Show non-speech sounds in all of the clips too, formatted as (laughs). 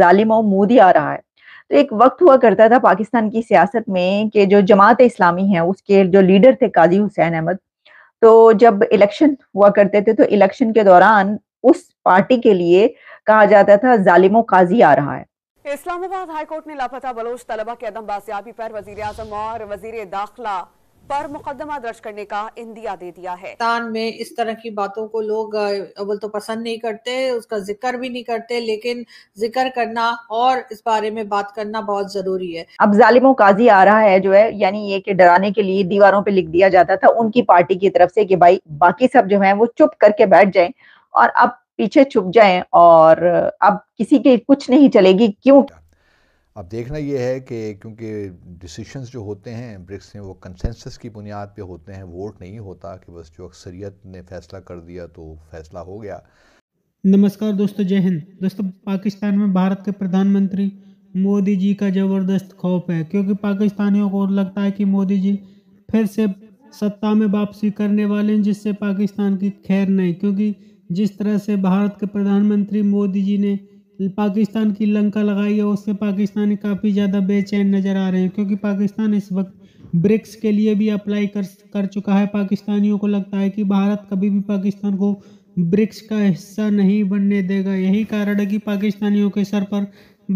जालिम और मोदी आ रहा है तो एक वक्त हुआ करता था पाकिस्तान की सियासत में कि जो जमात इस्लामी है उसके जो लीडर थे काजी हुसैन अहमद तो जब इलेक्शन हुआ करते थे तो इलेक्शन के दौरान उस पार्टी के लिए कहा जाता था जालिमो काजी आ रहा है इस्लामाबाद हाईकोर्ट ने लापता बलोच तलबा के अदम बाजियाबी पर वजीर आजम और वजीर दाखिला पर मुकदमा दर्ज करने का इंदिया दे दिया है पाकिस्तान में इस तरह की बातों को लोग अवल तो पसंद नहीं करते उसका जिक्र भी नहीं करते लेकिन जिक्र करना और इस बारे में बात करना बहुत जरूरी है अब जालिमो काजी आ रहा है जो है यानी ये कि डराने के लिए दीवारों पर लिख दिया जाता था उनकी पार्टी की तरफ से कि भाई बाकी सब जो है वो चुप करके बैठ जाए और अब पीछे छुप जाए और अब किसी की कुछ नहीं चलेगी क्यों अब देखना यह है कि क्योंकि डिसीशंस जो होते हैं ब्रिक्स में वो कंसेंसस की बुनियाद पे होते हैं वोट नहीं होता कि बस जो अक्सरियत ने फैसला कर दिया तो फैसला हो गया नमस्कार दोस्तों जय हिंद दोस्तों पाकिस्तान में भारत के प्रधानमंत्री मोदी जी का ज़बरदस्त खौफ है क्योंकि पाकिस्तानियों को लगता है कि मोदी जी फिर से सत्ता में वापसी करने वाले हैं जिससे पाकिस्तान की खैर नहीं क्योंकि जिस तरह से भारत के प्रधानमंत्री मोदी जी ने पाकिस्तान की लंका लगाई है उससे पाकिस्तानी काफ़ी ज़्यादा बेचैन नज़र आ रहे हैं क्योंकि पाकिस्तान इस वक्त ब्रिक्स के लिए भी अप्लाई कर कर चुका है पाकिस्तानियों को लगता है कि भारत कभी भी पाकिस्तान को ब्रिक्स का हिस्सा नहीं बनने देगा यही कारण है कि पाकिस्तानियों के सर पर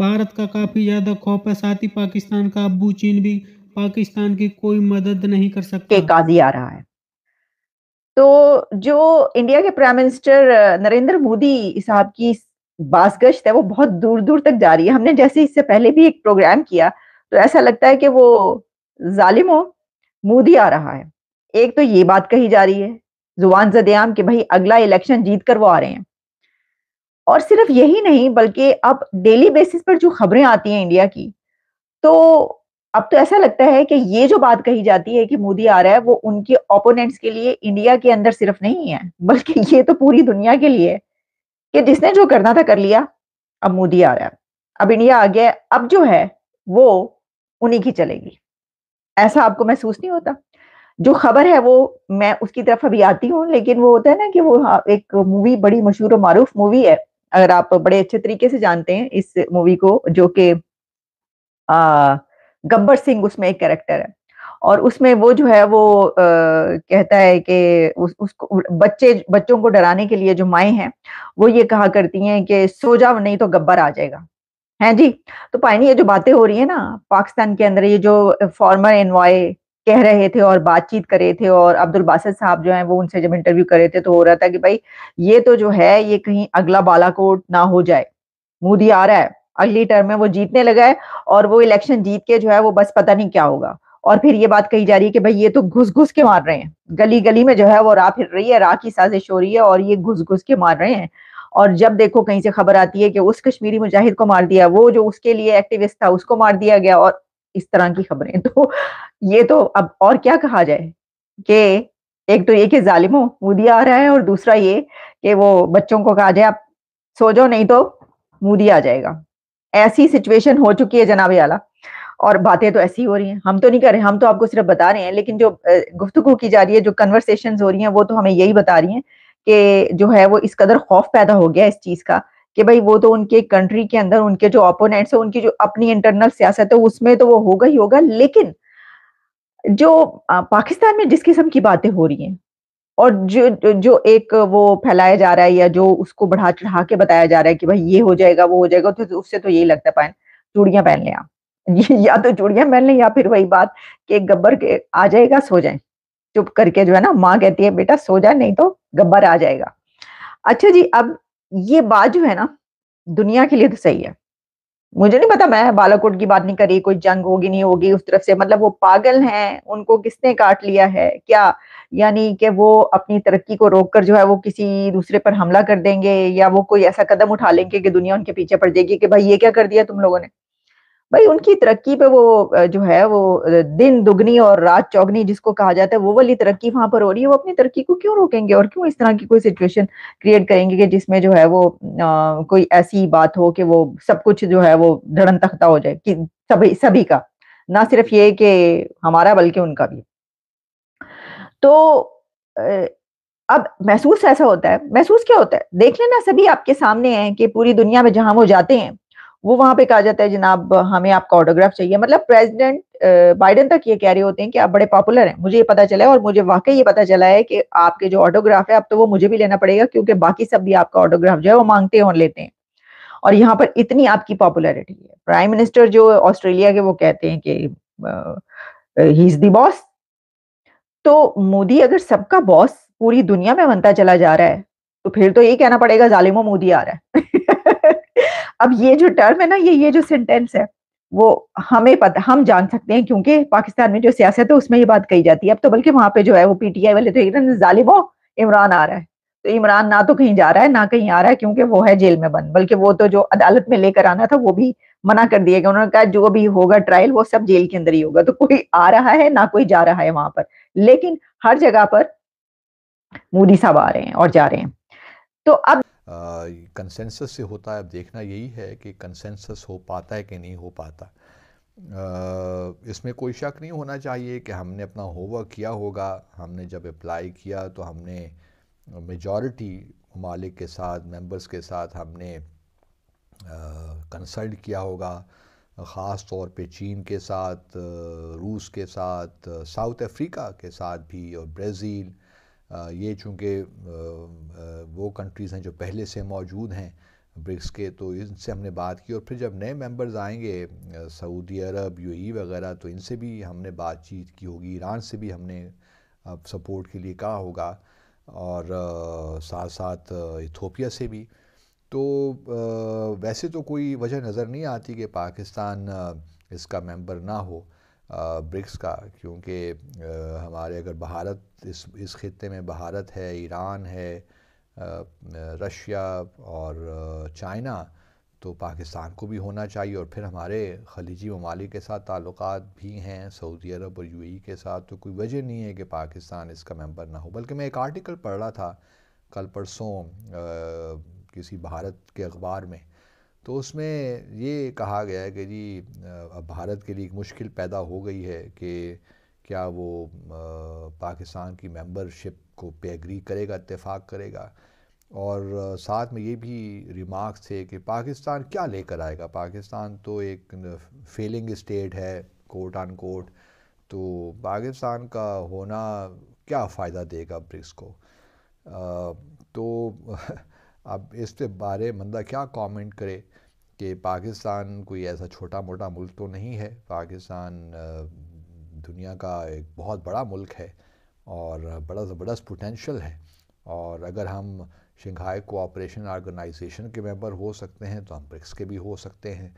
भारत का काफ़ी ज़्यादा खौफ है साथ ही पाकिस्तान का अबू चीन भी पाकिस्तान की कोई मदद नहीं कर सकते काजी आ रहा है तो जो इंडिया के प्राइम मिनिस्टर नरेंद्र मोदी साहब की बासगश्त है वो बहुत दूर दूर तक जा रही है हमने जैसे इससे पहले भी एक प्रोग्राम किया तो ऐसा लगता है कि वो हो मोदी आ रहा है एक तो ये बात कही जा रही है जुबान जदयाम कि भाई अगला इलेक्शन जीत कर वो आ रहे हैं और सिर्फ यही नहीं बल्कि अब डेली बेसिस पर जो खबरें आती हैं इंडिया की तो अब तो ऐसा लगता है कि ये जो बात कही जाती है कि मोदी आ रहा है वो उनके ओपोनेंट्स के लिए इंडिया के अंदर सिर्फ नहीं है बल्कि ये तो पूरी दुनिया के लिए है कि जिसने जो करना था कर लिया अब मोदी आ रहा है अब इंडिया आ गया अब जो है वो उन्हीं की चलेगी ऐसा आपको महसूस नहीं होता जो खबर है वो मैं उसकी तरफ अभी आती हूँ लेकिन वो होता है ना कि वो हाँ, एक मूवी बड़ी मशहूर और मारूफ मूवी है अगर आप बड़े अच्छे तरीके से जानते हैं इस मूवी को जो कि गब्बर सिंह उसमें एक कैरेक्टर है और उसमें वो जो है वो आ, कहता है कि उस, उसको बच्चे बच्चों को डराने के लिए जो माए हैं वो ये कहा करती हैं कि सो जाओ नहीं तो गब्बर आ जाएगा है जी तो पानी ये जो बातें हो रही है ना पाकिस्तान के अंदर ये जो फॉर्मर एनवाय कह रहे थे और बातचीत कर रहे थे और अब्दुल बासित साहब जो हैं वो उनसे जब इंटरव्यू कर रहे थे तो हो रहा था कि भाई ये तो जो है ये कहीं अगला बालाकोट ना हो जाए मोदी आ रहा है अगली टर्म में वो जीतने लगा है और वो इलेक्शन जीत के जो है वो बस पता नहीं क्या होगा और फिर ये बात कही जा रही है कि भाई ये तो घुस घुस के मार रहे हैं गली गली में जो है वो राह फिर रही है राह की साजिश हो रही है और ये घुस घुस के मार रहे हैं और जब देखो कहीं से खबर आती है कि उस कश्मीरी मुजाहिद को मार दिया वो जो उसके लिए एक्टिविस्ट था उसको मार दिया गया और इस तरह की खबरें (laughs) तो ये तो अब और क्या कहा जाए कि एक तो ये कि जालिमो मोदी आ रहा है और दूसरा ये कि वो बच्चों को कहा जाए आप सो जाओ नहीं तो मोदी आ जाएगा ऐसी सिचुएशन हो चुकी है जनाब आला और बातें तो ऐसी हो रही हैं हम तो नहीं कर रहे हम तो आपको सिर्फ बता रहे हैं लेकिन जो गुफ्तगु की जा रही है जो कन्वर्सेशन हो रही हैं वो तो हमें यही बता रही हैं कि जो है वो इस कदर खौफ पैदा हो गया इस चीज़ का कि भाई वो तो उनके कंट्री के अंदर उनके जो अपोनेंट्स हैं उनकी जो अपनी इंटरनल सियासत है उसमें तो वो होगा ही होगा लेकिन जो पाकिस्तान में जिस किस्म की बातें हो रही हैं और जो जो एक वो फैलाया जा रहा है या जो उसको बढ़ा चढ़ा के बताया जा रहा है कि भाई ये हो जाएगा वो हो जाएगा तो उससे तो यही लगता है पहन चूड़ियां पहन लें आप (laughs) या तो चूड़ियां पहन लें या फिर वही बात कि गब्बर के आ जाएगा सो जाए चुप करके जो है ना माँ कहती है बेटा सो जाए नहीं तो गब्बर आ जाएगा अच्छा जी अब ये बात जो है ना दुनिया के लिए तो सही है मुझे नहीं पता मैं बालाकोट की बात नहीं करी कोई जंग होगी नहीं होगी उस तरफ से मतलब वो पागल हैं उनको किसने काट लिया है क्या यानी कि वो अपनी तरक्की को रोक कर जो है वो किसी दूसरे पर हमला कर देंगे या वो कोई ऐसा कदम उठा लेंगे कि दुनिया उनके पीछे पड़ जाएगी कि भाई ये क्या कर दिया तुम लोगों ने भाई उनकी तरक्की पे वो जो है वो दिन दुगनी और रात चौगनी जिसको कहा जाता है वो वाली तरक्की वहां पर हो रही है वो अपनी तरक्की को क्यों रोकेंगे और क्यों इस तरह की कोई सिचुएशन क्रिएट करेंगे कि जिसमें जो है वो आ, कोई ऐसी बात हो कि वो सब कुछ जो है वो धड़न तख्ता हो जाए कि सभी सभी का ना सिर्फ ये कि हमारा बल्कि उनका भी तो अब महसूस ऐसा होता है महसूस क्या होता है देख लेना सभी आपके सामने है कि पूरी दुनिया में जहां वो जाते हैं वो वहां पे कहा जाता है जनाब हमें आपका ऑटोग्राफ चाहिए मतलब प्रेसिडेंट बाइडन तक ये कह रहे होते हैं कि आप बड़े पॉपुलर हैं मुझे ये पता चला है और मुझे वाकई ये पता चला है कि आपके जो ऑटोग्राफ है अब तो वो मुझे भी लेना पड़ेगा क्योंकि बाकी सब भी आपका ऑटोग्राफ जो है वो मांगते हैं और लेते हैं और यहाँ पर इतनी आपकी पॉपुलरिटी है प्राइम मिनिस्टर जो ऑस्ट्रेलिया के वो कहते हैं कि ही इज दी बॉस तो मोदी अगर सबका बॉस पूरी दुनिया में बनता चला जा रहा है तो फिर तो यही कहना पड़ेगा जालिमो मोदी आ रहा है अब ये जो टर्म है ना ये ये जो सेंटेंस है वो हमें पता हम जान सकते हैं क्योंकि पाकिस्तान में जो सियासत है उसमें ये बात कही जाती है अब तो बल्कि वहां पे जो है वो पीटीआई वाले तो जालिबो इमरान आ रहा है तो इमरान ना तो कहीं जा रहा है ना कहीं आ रहा है क्योंकि वो है जेल में बंद बल्कि वो तो जो अदालत में लेकर आना था वो भी मना कर दिया गया उन्होंने कहा जो भी होगा ट्रायल वो सब जेल के अंदर ही होगा तो कोई आ रहा है ना कोई जा रहा है वहां पर लेकिन हर जगह पर मोदी साहब आ रहे हैं और जा रहे हैं तो अब कंसेंसस से होता है अब देखना यही है कि कंसेंसस हो पाता है कि नहीं हो पाता आ, इसमें कोई शक नहीं होना चाहिए कि हमने अपना होमवर्क किया होगा हमने जब अप्लाई किया तो हमने मेजॉरिटी मालिक के साथ मेंबर्स के साथ हमने कंसल्ट किया होगा ख़ास तौर पे चीन के साथ रूस के साथ साउथ अफ्रीका के साथ भी और ब्राज़ील ये चूँकि वो कंट्रीज़ हैं जो पहले से मौजूद हैं ब्रिक्स के तो इनसे हमने बात की और फिर जब नए मेंबर्स आएंगे सऊदी अरब यूएई वगैरह तो इनसे भी हमने बातचीत की होगी ईरान से भी हमने अब सपोर्ट के लिए कहा होगा और साथ साथ इथोपिया से भी तो वैसे तो कोई वजह नज़र नहीं आती कि पाकिस्तान इसका मेंबर ना हो ब्रिक्स का क्योंकि हमारे अगर भारत इस इस खत्े में भारत है ईरान है रशिया और चाइना तो पाकिस्तान को भी होना चाहिए और फिर हमारे खलीजी ममालिक के साथ ताल्लुक भी हैं सऊदी अरब और यू के साथ तो कोई वजह नहीं है कि पाकिस्तान इसका मेंबर ना हो बल्कि मैं एक आर्टिकल पढ़ रहा था कल परसों किसी भारत के अखबार में तो उसमें ये कहा गया है कि जी अब भारत के लिए एक मुश्किल पैदा हो गई है कि क्या वो पाकिस्तान की मेंबरशिप को पे एग्री करेगा इतफाक़ करेगा और साथ में ये भी रिमार्क्स थे कि पाकिस्तान क्या लेकर आएगा पाकिस्तान तो एक फेलिंग स्टेट है कोर्ट आन कोर्ट तो पाकिस्तान का होना क्या फ़ायदा देगा ब्रिक्स को आ, तो (laughs) अब इसके बारे बंदा मतलब क्या कमेंट करे कि पाकिस्तान कोई ऐसा छोटा मोटा मुल्क तो नहीं है पाकिस्तान दुनिया का एक बहुत बड़ा मुल्क है और बड़ा ज़बरदस्त पोटेंशल है और अगर हम शंघाई कोऑपरेशन ऑर्गेनाइजेशन के मेंबर हो सकते हैं तो हम ब्रिक्स के भी हो सकते हैं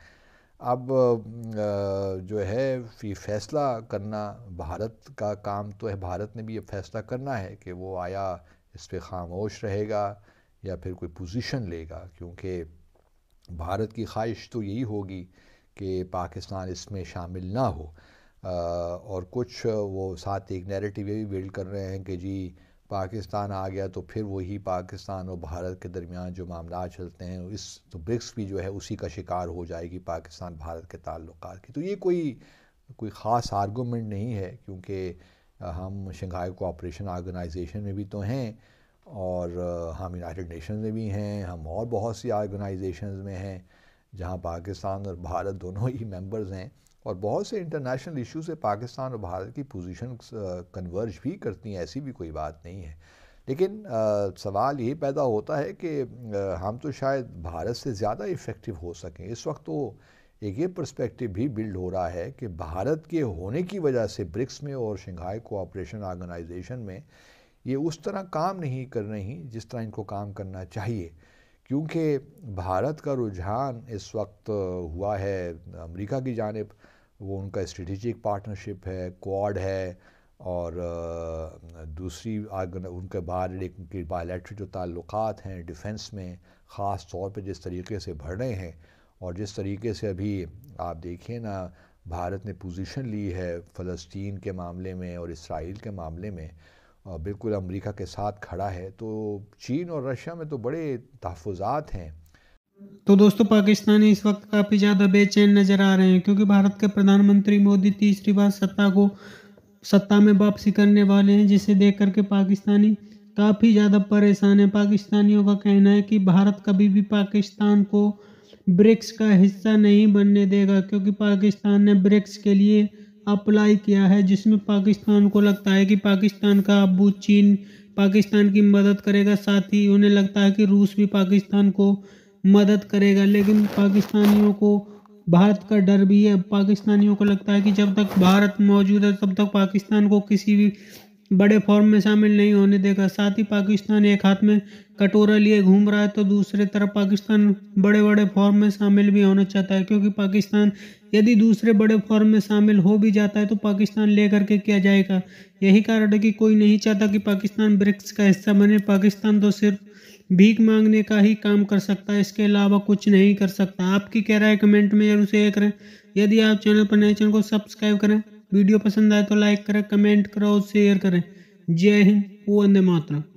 अब जो है फिर फैसला करना भारत का काम तो है भारत ने भी ये फैसला करना है कि वो आया इस पर खामोश रहेगा या फिर कोई पोजीशन लेगा क्योंकि भारत की ख्वाहिश तो यही होगी कि पाकिस्तान इसमें शामिल ना हो आ, और कुछ वो साथ एक नैरेटिव ये भी बिल्ड कर रहे हैं कि जी पाकिस्तान आ गया तो फिर वही पाकिस्तान और भारत के दरमियान जो मामला चलते हैं इस तो ब्रिक्स भी जो है उसी का शिकार हो जाएगी पाकिस्तान भारत के ताल्लुक की तो ये कोई कोई ख़ास आर्गूमेंट नहीं है क्योंकि हम शंघाई कोऑपरेशन ऑर्गेनाइजेशन में भी तो हैं और हम यूनाइटेड नेशन में भी हैं हम और बहुत सी ऑर्गेनाइजेशन में हैं जहाँ पाकिस्तान और भारत दोनों ही मेंबर्स हैं और बहुत से इंटरनेशनल इशू से पाकिस्तान और भारत की पोजीशन कन्वर्ज भी करती हैं ऐसी भी कोई बात नहीं है लेकिन आ, सवाल ये पैदा होता है कि आ, हम तो शायद भारत से ज़्यादा इफ़ेक्टिव हो सकें इस वक्त तो एक ये पर्सपेक्टिव भी बिल्ड हो रहा है कि भारत के होने की वजह से ब्रिक्स में और शंघाई कोऑपरेशन ऑर्गेनाइजेशन में ये उस तरह काम नहीं कर रही जिस तरह इनको काम करना चाहिए क्योंकि भारत का रुझान इस वक्त हुआ है अमेरिका की जानब वो उनका स्ट्रेटिजिक पार्टनरशिप है क्वाड है और दूसरी उनके बाहर उनके बायोलैट्री जो ताल्लुक़ हैं डिफेंस में ख़ास तौर पे जिस तरीके से भर रहे हैं और जिस तरीके से अभी आप देखिए ना भारत ने पोजीशन ली है फ़लस्तीन के मामले में और इसराइल के मामले में बिल्कुल अमेरिका के साथ खड़ा है तो चीन और रशिया में तो बड़े तहफात हैं तो दोस्तों पाकिस्तानी इस वक्त काफ़ी ज़्यादा बेचैन नज़र आ रहे हैं क्योंकि भारत के प्रधानमंत्री मोदी तीसरी बार सत्ता को सत्ता में वापसी करने वाले हैं जिसे देख करके पाकिस्तानी काफ़ी ज़्यादा परेशान है पाकिस्तानियों का कहना है कि भारत कभी भी पाकिस्तान को ब्रिक्स का हिस्सा नहीं बनने देगा क्योंकि पाकिस्तान ने ब्रिक्स के लिए अप्लाई किया है जिसमें पाकिस्तान को लगता है कि पाकिस्तान का अबू चीन पाकिस्तान की मदद करेगा साथ ही उन्हें लगता है कि रूस भी पाकिस्तान को मदद करेगा लेकिन पाकिस्तानियों को भारत का डर भी है पाकिस्तानियों को लगता है कि जब तक भारत मौजूद है तब तक पाकिस्तान को किसी भी बड़े फॉर्म में शामिल नहीं होने देगा साथ ही पाकिस्तान एक हाथ में कटोरा लिए घूम रहा है तो दूसरे तरफ पाकिस्तान बड़े बड़े फॉर्म में शामिल भी होना चाहता है क्योंकि पाकिस्तान यदि दूसरे बड़े फॉर्म में शामिल हो भी जाता है तो पाकिस्तान ले करके क्या जाएगा यही कारण है कि कोई नहीं चाहता कि पाकिस्तान ब्रिक्स का हिस्सा बने पाकिस्तान तो सिर्फ भीख मांगने का ही काम कर सकता है इसके अलावा कुछ नहीं कर सकता आपकी कह रहा है कमेंट में जरूर शेयर करें यदि आप चैनल पर नए चैनल को सब्सक्राइब करें वीडियो पसंद आए तो लाइक करें कमेंट करो शेयर करें जय हिंद वंदे मातरम